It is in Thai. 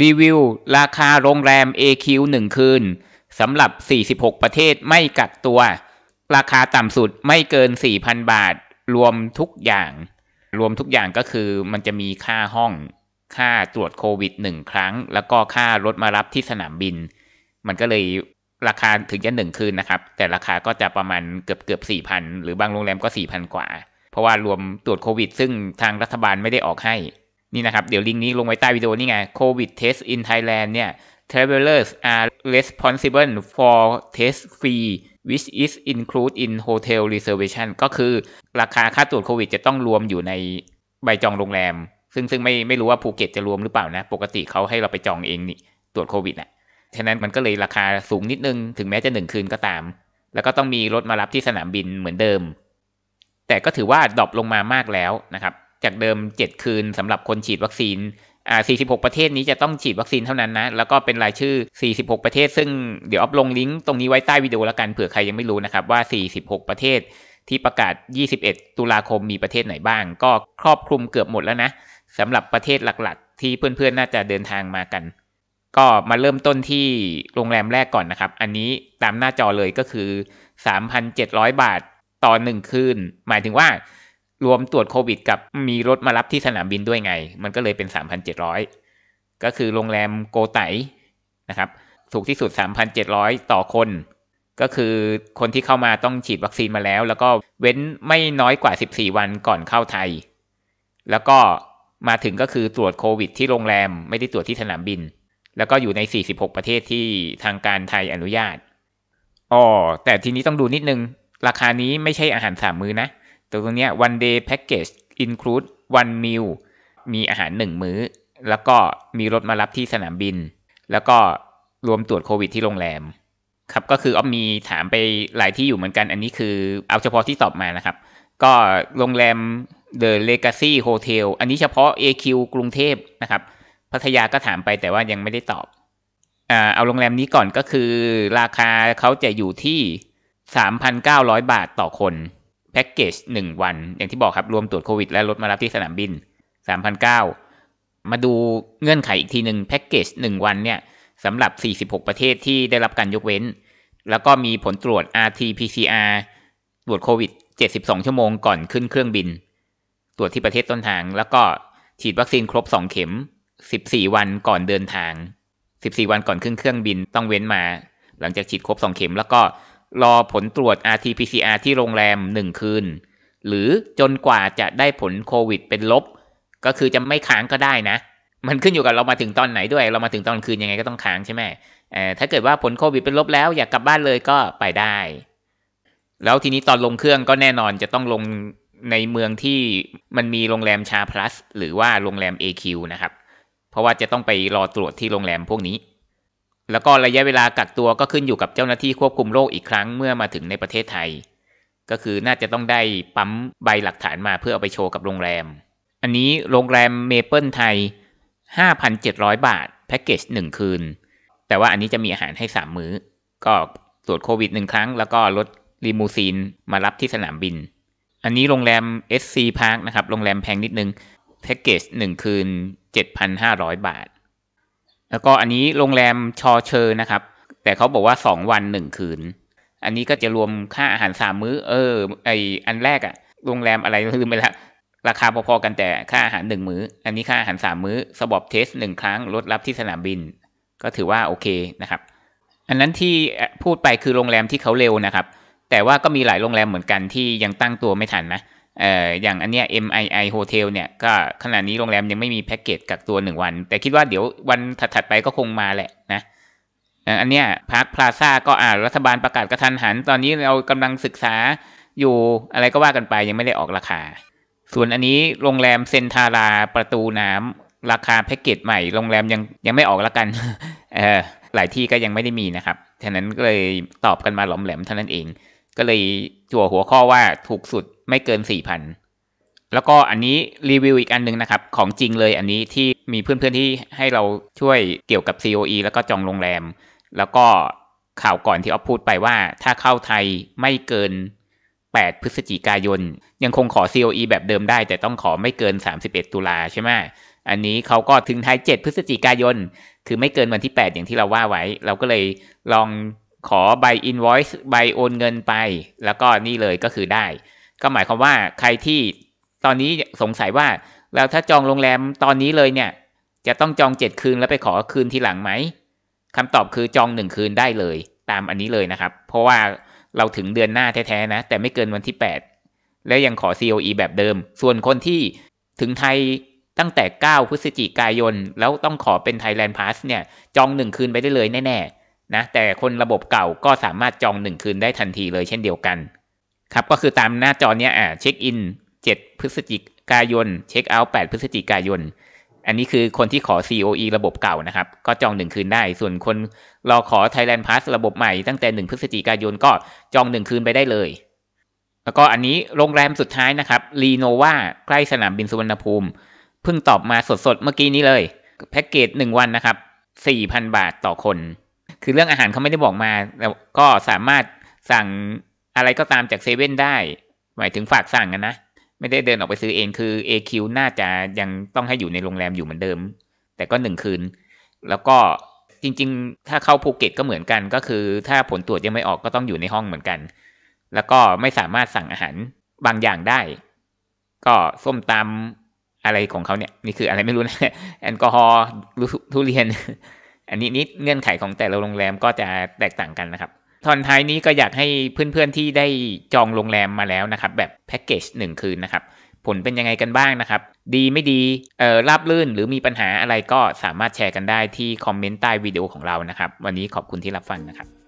รีวิวราคาโรงแรม AQ 1คืนสำหรับ 46 ประเทศไม่กักตัว ราคาต่ำสุดไม่เกิน 4,000 บาท รวมทุกอย่าง รวมทุกอย่างก็คือมันจะมีค่าห้องค่าตรวจโควิด 1 ครั้ง แล้วก็ค่ารถมารับที่สนามบิน มันก็เลยราคาถึงจะหนึ่งคืนนะครับ แต่ราคาก็จะประมาณเกือบเกือบสี่พันหรือบางโรงแรมก็สี่พันกว่า เพราะว่ารวมตรวจโควิด ซึ่งทางรัฐบาลไม่ได้ออกให้นี่นะครับ เดี๋ยวลิงก์นี้ลงไว้ใต้วิดีโอนี่ไง COVID test in Thailand เนี่ย travelers are responsible for test fee which is include d in hotel reservation ก็คือราคาค่าตรวจโควิดจะต้องรวมอยู่ในใบจองโรงแรม ซึ่งซึ่งไม่ไม่รู้ว่าภูเก็ตจะรวมหรือเปล่านะ ปกติเขาให้เราไปจองเองนี่ตรวจโควิดนะฉะนั้นมันก็เลยราคาสูงนิดนึง ถึงแม้จะหนึ่งคืนก็ตาม แล้วก็ต้องมีรถมารับที่สนามบินเหมือนเดิม แต่ก็ถือว่าดรอปลงมามากแล้วนะครับจากเดิม 7 คืนสำหรับคนฉีดวัคซีนอ่า46 ประเทศนี้จะต้องฉีดวัคซีนเท่านั้นนะ แล้วก็เป็นรายชื่อ 46 ประเทศ ซึ่งเดี๋ยวอัพลงลิงก์ตรงนี้ไว้ใต้วิดีโอแล้วกัน เผื่อใครยังไม่รู้นะครับว่า 46 ประเทศ ที่ประกาศ 21 ตุลาคมมีประเทศไหนบ้าง ก็ครอบคลุมเกือบหมดแล้วนะ สำหรับประเทศหลักๆ ที่เพื่อนๆน่าจะเดินทางมากัน ก็มาเริ่มต้นที่โรงแรมแรกก่อนนะครับ อันนี้ตามหน้าจอเลยก็คือ 3,700 บาท ต่อ 1 คืน หมายถึงว่ารวมตรวจโควิด กับมีรถมารับที่สนามบินด้วยไง มันก็เลยเป็น 3,700ก็คือโรงแรมโกไตนะครับถูกที่สุด 3,700 ต่อคน ก็คือคนที่เข้ามาต้องฉีดวัคซีนมาแล้ว แล้วก็เว้นไม่น้อยกว่า 14 วันก่อนเข้าไทย แล้วก็มาถึงก็คือตรวจโควิดที่โรงแรมไม่ได้ตรวจที่สนามบิน แล้วก็อยู่ใน 46 ประเทศที่ทางการไทยอนุญาตอ๋อแต่ทีนี้ต้องดูนิดนึง ราคานี้ไม่ใช่อาหารสามมื้อนะตรงนี้ one day package include one meal มีอาหารหนึ่งมื้อ แล้วก็มีรถมารับที่สนามบิน แล้วก็รวมตรวจโควิดที่โรงแรม ครับก็คืออ้อมมีถามไปหลายที่อยู่เหมือนกัน อันนี้คือเอาเฉพาะที่ตอบมานะครับ ก็โรงแรม The Legacy Hotel อันนี้เฉพาะ AQ กรุงเทพนะครับ พัทยาก็ถามไปแต่ว่ายังไม่ได้ตอบ เอาโรงแรมนี้ก่อนก็คือ ราคาเขาจะอยู่ที่3,900บาทต่อคนแพ็กเกจหนึ่งวัน อย่างที่บอกครับรวมตรวจโควิดและรถมารับที่สนามบินสามพันเก้ามาดูเงื่อนไขอีกทีหนึ่งแพ็กเกจหนึ่งวันเนี่ยสำหรับสี่สิบหกประเทศที่ได้รับการยกเว้น แล้วก็มีผลตรวจ RT-PCR ตรวจโควิดเจ็ดสิบองชั่วโมงก่อนขึ้นเครื่องบิน ตรวจที่ประเทศต้นทาง แล้วก็ฉีดวัคซีนครบสองเข็มส4ิบี่วันก่อนเดินทางส4ิบี่วันก่อนขึ้นเครื่องบินต้องเว้นมา หลังจากฉีดครบสองเข็มแล้วก็รอผลตรวจ RT-PCR ที่โรงแรม 1 คืน หรือจนกว่าจะได้ผลโควิดเป็นลบ ก็คือจะไม่ค้างก็ได้นะ มันขึ้นอยู่กับเรามาถึงตอนไหนด้วย เรามาถึงตอนคืนยังไงก็ต้องค้างใช่ไหมถ้าเกิดว่าผลโควิดเป็นลบแล้ว อยากกลับบ้านเลยก็ไปได้ แล้วทีนี้ตอนลงเครื่องก็แน่นอนจะต้องลงในเมืองที่มันมีโรงแรมชาพลัสหรือว่าโรงแรม AQ นะครับเพราะว่าจะต้องไปรอตรวจที่โรงแรมพวกนี้แล้วก็ระยะเวลากักตัวก็ขึ้นอยู่กับเจ้าหน้าที่ควบคุมโรคอีกครั้งเมื่อมาถึงในประเทศไทย ก็คือน่าจะต้องได้ปั๊มใบหลักฐานมาเพื่อเอาไปโชว์กับโรงแรม อันนี้โรงแรมเมเปิลไทย 5,700 บาทแพ็กเกจ 1 คืน แต่ว่าอันนี้จะมีอาหารให้3มื้อก็ตรวจโควิด 1 ครั้ง แล้วก็รถลีมูซีนมารับที่สนามบิน อันนี้โรงแรม SC Park นะครับโรงแรมแพงนิดนึงแพ็กเกจ1คืน7,500 บาทแล้วก็อันนี้โรงแรมชอเชอร์นะครับ แต่เขาบอกว่าสองวันหนึ่งคืน อันนี้ก็จะรวมค่าอาหารสามมื้อ เออ ไออันแรกอะโรงแรมอะไร ลืมไปละ ราคาพอๆกันแต่ค่าอาหารหนึ่งมื้อ อันนี้ค่าอาหารสามมื้อ สบอบเทสหนึ่งครั้ง รถรับที่สนามบิน ก็ถือว่าโอเคนะครับ อันนั้นที่พูดไปคือโรงแรมที่เขาเร็วนะครับ แต่ว่าก็มีหลายโรงแรมเหมือนกันที่ยังตั้งตัวไม่ทันนะเอ่ออย่างอันเนี้ย MII Hotel เนี่ยก็ขณะนี้โรงแรมยังไม่มีแพ็กเกจกักตัวหนึ่งวัน แต่คิดว่าเดี๋ยววันถัดๆไปก็คงมาแหละนะอันเนี้ยพาร์คพลาซ่าก็อ่ารัฐบาลประกาศกระทันหัน ตอนนี้เรากำลังศึกษาอยู่อะไรก็ว่ากันไปยังไม่ได้ออกราคา ส่วนอันนี้โรงแรมเซนทาราประตูน้ำ ราคาแพ็กเกจใหม่โรงแรมยังยังไม่ออกละกันเออหลายที่ก็ยังไม่ได้มีนะครับฉะนั้นก็เลยตอบกันมาหลอมแหลมเท่านั้นเอง ก็เลยจั่วหัวข้อว่าถูกสุดไม่เกินสี่พัน แล้วก็อันนี้รีวิวอีกอันนึงนะครับ ของจริงเลย อันนี้ที่มีเพื่อนๆ ที่ให้เราช่วยเกี่ยวกับ COE แล้วก็จองโรงแรม แล้วก็ข่าวก่อนที่ออฟพูดไปว่า ถ้าเข้าไทยไม่เกิน 8 พฤศจิกายน ยังคงขอ COE แบบเดิมได้ แต่ต้องขอไม่เกิน 31 ตุลาใช่ไหมอันนี้เขาก็ถึงท้าย7 พฤศจิกายน คือไม่เกินวันที่8อย่างที่เราว่าไว้เราก็เลยลองขอใบ invoice ใบโอนเงินไปแล้วก็นี่เลยก็คือได้ก็หมายความว่าใครที่ตอนนี้สงสัยว่าแล้วถ้าจองโรงแรมตอนนี้เลยเนี่ย จะต้องจองเจ็ดคืนแล้วไปขอคืนทีหลังไหมคำตอบคือจองหนึ่งคืนได้เลยตามอันนี้เลยนะครับ เพราะว่าเราถึงเดือนหน้าแท้ ๆ นะ แต่ไม่เกินวันที่ 8 และยังขอ COE แบบเดิม ส่วนคนที่ถึงไทยตั้งแต่ 9 พฤศจิกายน แล้วต้องขอเป็น Thailand Pass เนี่ยจอง1คืนไปได้เลยแน่ๆนะแต่คนระบบเก่าก็สามารถจอง1คืนได้ทันทีเลยเช่นเดียวกันครับก็คือตามหน้าจอเนี้ยอ่าเช็คอิน 7 พฤศจิกายน เช็คเอาท์ 8 พฤศจิกายน อันนี้คือคนที่ขอ COE ระบบเก่านะครับ ก็จองหนึ่งคืนได้ ส่วนคนรอขอ Thailand Pass ระบบใหม่ตั้งแต่ 1 พฤศจิกายนก็จองหนึ่งคืนไปได้เลย แล้วก็อันนี้โรงแรมสุดท้ายนะครับรีโนวาใกล้สนามบินสุวรรณภูมิเพิ่งตอบมาสดๆเมื่อกี้นี้เลยแพ็กเกจหนึ่งวันนะครับ 4,000 บาทต่อคน คือเรื่องอาหารเขาไม่ได้บอกมาแล้วก็สามารถสั่งอะไรก็ตามจากเซเว่นได้ หมายถึงฝากสั่งกันนะไม่ได้เดินออกไปซื้อเองคือ AQ น่าจะยังต้องให้อยู่ในโรงแรมอยู่เหมือนเดิม แต่ก็หนึ่งคืนแล้วก็จริงๆถ้าเข้าภูเก็ตก็เหมือนกันก็คือ ถ้าผลตรวจยังไม่ออกก็ต้องอยู่ในห้องเหมือนกัน แล้วก็ไม่สามารถสั่งอาหารบางอย่างได้ ก็ส้มตำอะไรของเขาเนี่ยนี่คืออะไรไม่รู้นะแอลกอฮอล์ทุเรียน อันนี้นิดเงื่อนไขของแต่ละโรงแรมก็จะแตกต่างกันนะครับตอนท้ายนี้ก็อยากให้เพื่อน ๆ ที่ได้จองโรงแรมมาแล้วนะครับแบบแพ็กเกจหนึ่งคืนนะครับ ผลเป็นยังไงกันบ้างนะครับ ดีไม่ดีเออราบลื่นหรือมีปัญหาอะไรก็สามารถแชร์กันได้ที่คอมเมนต์ใต้วิดีโอของเรานะครับ วันนี้ขอบคุณที่รับฟังนะครับ